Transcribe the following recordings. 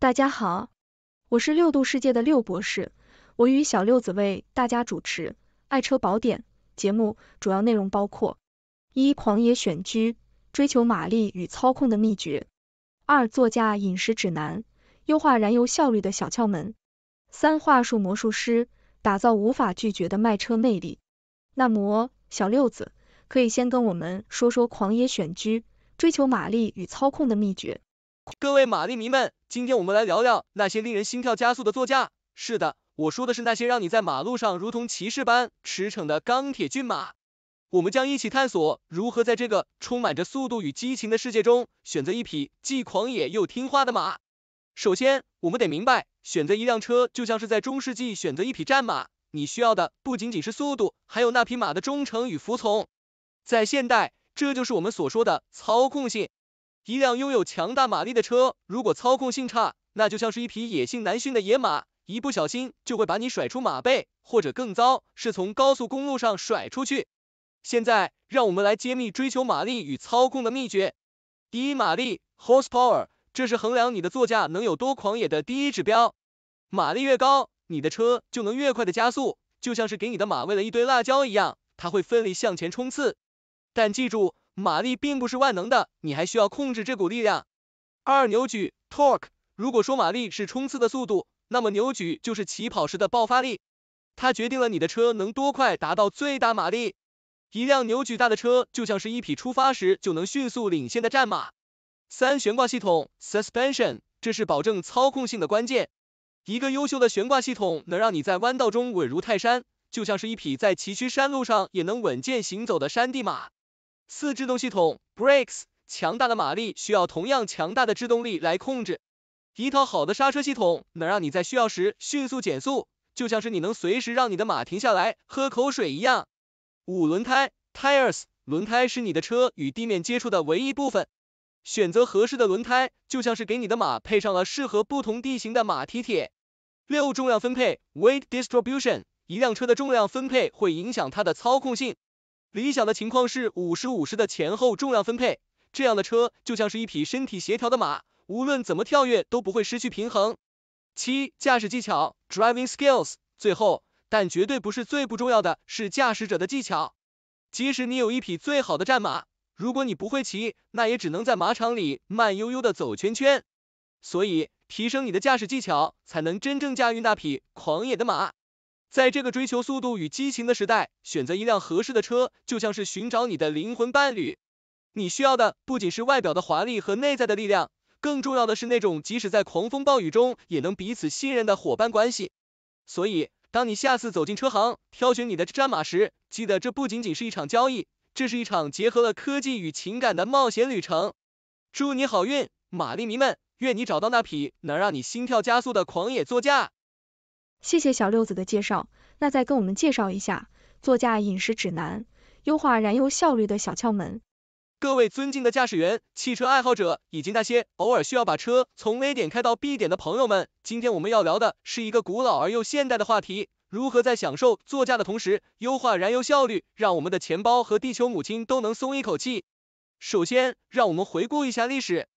大家好，我是六度世界的六博士，我与小六子为大家主持《爱车宝典》节目，主要内容包括：一、狂野选居，追求马力与操控的秘诀；二、座驾饮食指南，优化燃油效率的小窍门；三、话术魔术师，打造无法拒绝的卖车魅力。那么，小六子可以先跟我们说说狂野选居、追求马力与操控的秘诀。各位马力迷们，今天我们来聊聊那些令人心跳加速的座驾。是的，我说的是那些让你在马路上如同骑士般驰骋的钢铁骏马。我们将一起探索如何在这个充满着速度与激情的世界中选择一匹既狂野又听话的马。首先，我们得明白，选择一辆车就像是在中世纪选择一匹战马，你需要的不仅仅是速度，还有那匹马的忠诚与服从。在现代，这就是我们所说的操控性。一辆拥有强大马力的车，如果操控性差，那就像是一匹野性难驯的野马，一不小心就会把你甩出马背，或者更糟，是从高速公路上甩出去。现在，让我们来揭秘追求马力与操控的秘诀。第一，马力 （horsepower），这是衡量你的座驾能有多狂野的第一指标。马力越高，你的车就能越快的加速，就像是给你的马喂了一堆辣椒一样，它会奋力向前冲刺。但记住，马力并不是万能的，你还需要控制这股力量。二扭矩 t o r q u e 如果说马力是冲刺的速度，那么扭矩就是起跑时的爆发力，它决定了你的车能多快达到最大马力。一辆扭矩大的车，就像是一匹出发时就能迅速领先的战马。三悬挂系统 （Suspension），这是保证操控性的关键，一个优秀的悬挂系统能让你在弯道中稳如泰山，就像是一匹在崎岖山路上也能稳健行走的山地马。四制动系统 brakes，强大的马力需要同样强大的制动力来控制。一套好的刹车系统能让你在需要时迅速减速，就像是你能随时让你的马停下来喝口水一样。五轮胎 tires，轮胎是你的车与地面接触的唯一部分。选择合适的轮胎，就像是给你的马配上了适合不同地形的马蹄铁。六重量分配 weight distribution，一辆车的重量分配会影响它的操控性。理想的情况是五十五十的前后重量分配，这样的车就像是一匹身体协调的马，无论怎么跳跃都不会失去平衡。七，驾驶技巧，driving skills。最后，但绝对不是最不重要的是驾驶者的技巧。即使你有一匹最好的战马，如果你不会骑，那也只能在马场里慢悠悠的走圈圈。所以，提升你的驾驶技巧，才能真正驾驭那匹狂野的马。在这个追求速度与激情的时代，选择一辆合适的车，就像是寻找你的灵魂伴侣。你需要的不仅是外表的华丽和内在的力量，更重要的是那种即使在狂风暴雨中也能彼此信任的伙伴关系。所以，当你下次走进车行，挑选你的战马时，记得这不仅仅是一场交易，这是一场结合了科技与情感的冒险旅程。祝你好运，马迷们，愿你找到那匹能让你心跳加速的狂野座驾！谢谢小六子的介绍，那再跟我们介绍一下座驾饮食指南，优化燃油效率的小窍门。各位尊敬的驾驶员、汽车爱好者，以及那些偶尔需要把车从 A 点开到 B 点的朋友们，今天我们要聊的是一个古老而又现代的话题：如何在享受座驾的同时，优化燃油效率，让我们的钱包和地球母亲都能松一口气。首先，让我们回顾一下历史，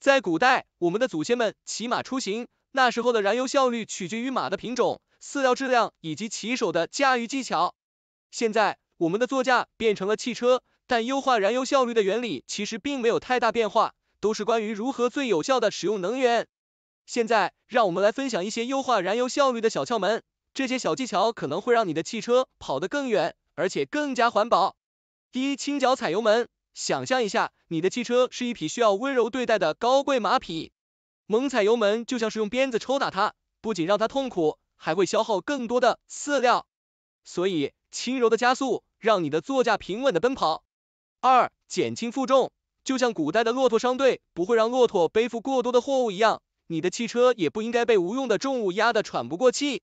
在古代，我们的祖先们骑马出行。那时候的燃油效率取决于马的品种、饲料质量以及骑手的驾驭技巧。现在我们的座驾变成了汽车，但优化燃油效率的原理其实并没有太大变化，都是关于如何最有效的使用能源。现在让我们来分享一些优化燃油效率的小窍门，这些小技巧可能会让你的汽车跑得更远，而且更加环保。第一，轻脚踩油门，想象一下你的汽车是一匹需要温柔对待的高贵马匹。猛踩油门就像是用鞭子抽打它，不仅让它痛苦，还会消耗更多的饲料。所以轻柔的加速，让你的座驾平稳的奔跑。二、减轻负重，就像古代的骆驼商队不会让骆驼背负过多的货物一样，你的汽车也不应该被无用的重物压得喘不过气。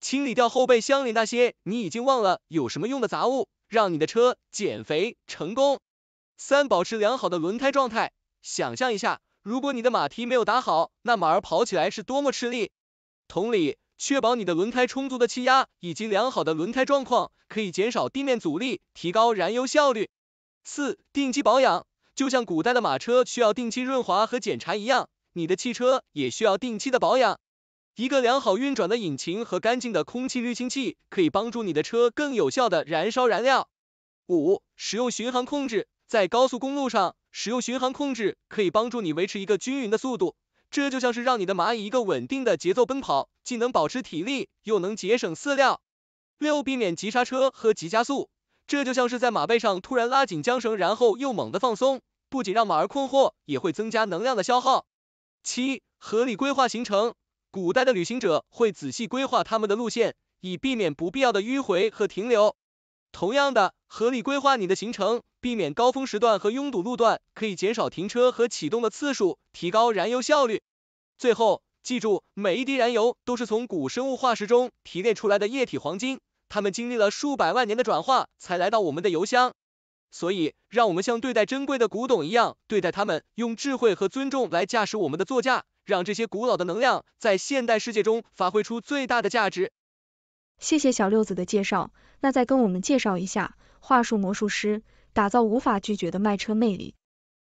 清理掉后备箱里那些你已经忘了有什么用的杂物，让你的车减肥成功。三、保持良好的轮胎状态，想象一下。如果你的马蹄没有打好，那马儿跑起来是多么吃力。同理，确保你的轮胎充足的气压以及良好的轮胎状况，可以减少地面阻力，提高燃油效率。四、定期保养，就像古代的马车需要定期润滑和检查一样，你的汽车也需要定期的保养。一个良好运转的引擎和干净的空气滤清器，可以帮助你的车更有效的燃烧燃料。五、使用巡航控制。在高速公路上使用巡航控制，可以帮助你维持一个均匀的速度，这就像是让你的蚂蚁一个稳定的节奏奔跑，既能保持体力，又能节省饲料。六，避免急刹车和急加速，这就像是在马背上突然拉紧缰绳，然后又猛地放松，不仅让马儿困惑，也会增加能量的消耗。七，合理规划行程，古代的旅行者会仔细规划他们的路线，以避免不必要的迂回和停留。同样的。合理规划你的行程，避免高峰时段和拥堵路段，可以减少停车和启动的次数，提高燃油效率。最后，记住每一滴燃油都是从古生物化石中提炼出来的液体黄金，它们经历了数百万年的转化才来到我们的油箱。所以，让我们像对待珍贵的古董一样对待它们，用智慧和尊重来驾驶我们的座驾，让这些古老的能量在现代世界中发挥出最大的价值。谢谢小六子的介绍，那再跟我们介绍一下。话术魔术师，打造无法拒绝的卖车魅力。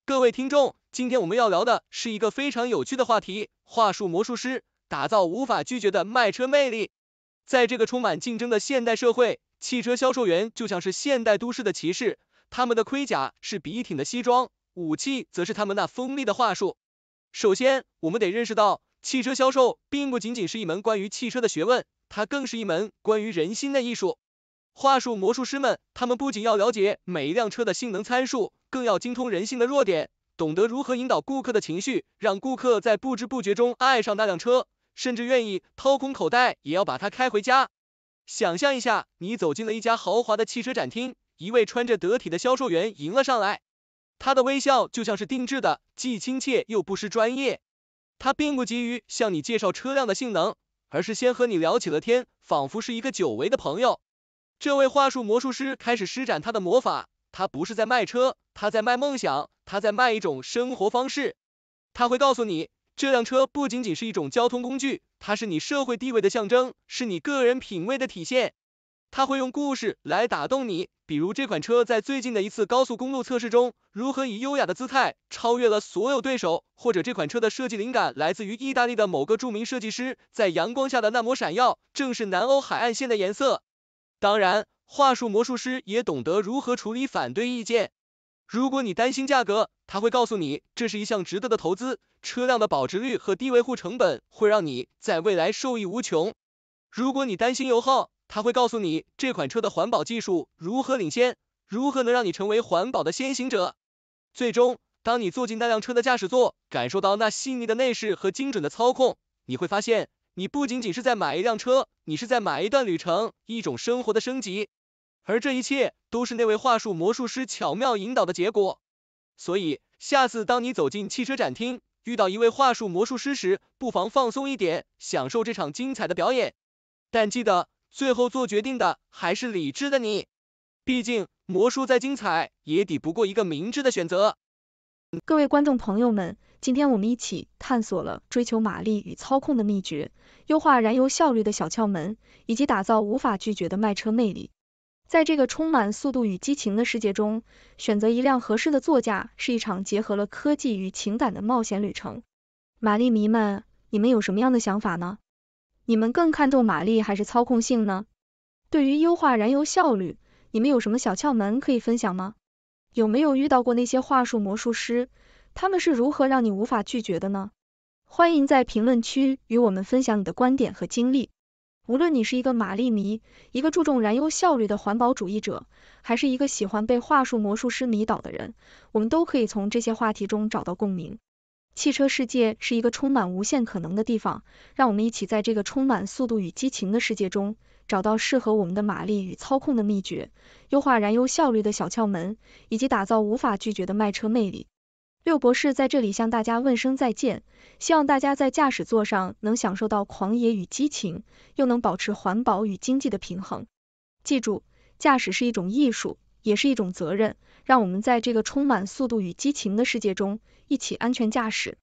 各位听众，今天我们要聊的是一个非常有趣的话题，话术魔术师，打造无法拒绝的卖车魅力。在这个充满竞争的现代社会，汽车销售员就像是现代都市的骑士，他们的盔甲是笔挺的西装，武器则是他们那锋利的话术。首先，我们得认识到，汽车销售并不仅仅是一门关于汽车的学问，它更是一门关于人心的艺术。话术魔术师们，他们不仅要了解每一辆车的性能参数，更要精通人性的弱点，懂得如何引导顾客的情绪，让顾客在不知不觉中爱上那辆车，甚至愿意掏空口袋也要把它开回家。想象一下，你走进了一家豪华的汽车展厅，一位穿着得体的销售员迎了上来，他的微笑就像是定制的，既亲切又不失专业。他并不急于向你介绍车辆的性能，而是先和你聊起了天，仿佛是一个久违的朋友。这位话术魔术师开始施展他的魔法，他不是在卖车，他在卖梦想，他在卖一种生活方式。他会告诉你，这辆车不仅仅是一种交通工具，它是你社会地位的象征，是你个人品味的体现。他会用故事来打动你，比如这款车在最近的一次高速公路测试中，如何以优雅的姿态超越了所有对手，或者这款车的设计灵感来自于意大利的某个著名设计师，在阳光下的那抹闪耀，正是南欧海岸线的颜色。当然，话术魔术师也懂得如何处理反对意见。如果你担心价格，他会告诉你这是一项值得的投资，车辆的保值率和低维护成本会让你在未来受益无穷。如果你担心油耗，他会告诉你这款车的环保技术如何领先，如何能让你成为环保的先行者。最终，当你坐进那辆车的驾驶座，感受到那细腻的内饰和精准的操控，你会发现。你不仅仅是在买一辆车，你是在买一段旅程，一种生活的升级。而这一切都是那位话术魔术师巧妙引导的结果。所以，下次当你走进汽车展厅，遇到一位话术魔术师时，不妨放松一点，享受这场精彩的表演。但记得，最后做决定的还是理智的你。毕竟，魔术再精彩，也抵不过一个明智的选择。各位观众朋友们。今天我们一起探索了追求马力与操控的秘诀，优化燃油效率的小窍门，以及打造无法拒绝的卖车魅力。在这个充满速度与激情的世界中，选择一辆合适的座驾是一场结合了科技与情感的冒险旅程。马力迷们，你们有什么样的想法呢？你们更看重马力还是操控性呢？对于优化燃油效率，你们有什么小窍门可以分享吗？有没有遇到过那些话术魔术师？他们是如何让你无法拒绝的呢？欢迎在评论区与我们分享你的观点和经历。无论你是一个马力迷，一个注重燃油效率的环保主义者，还是一个喜欢被话术魔术师迷倒的人，我们都可以从这些话题中找到共鸣。汽车世界是一个充满无限可能的地方，让我们一起在这个充满速度与激情的世界中，找到适合我们的马力与操控的秘诀，优化燃油效率的小窍门，以及打造无法拒绝的卖车魅力。六博士在这里向大家问声再见，希望大家在驾驶座上能享受到狂野与激情，又能保持环保与经济的平衡。记住，驾驶是一种艺术，也是一种责任。让我们在这个充满速度与激情的世界中，一起安全驾驶。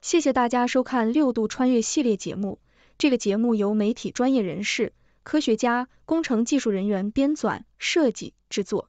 谢谢大家收看《六度穿越》系列节目。这个节目由媒体专业人士、科学家、工程技术人员编纂、设计、制作。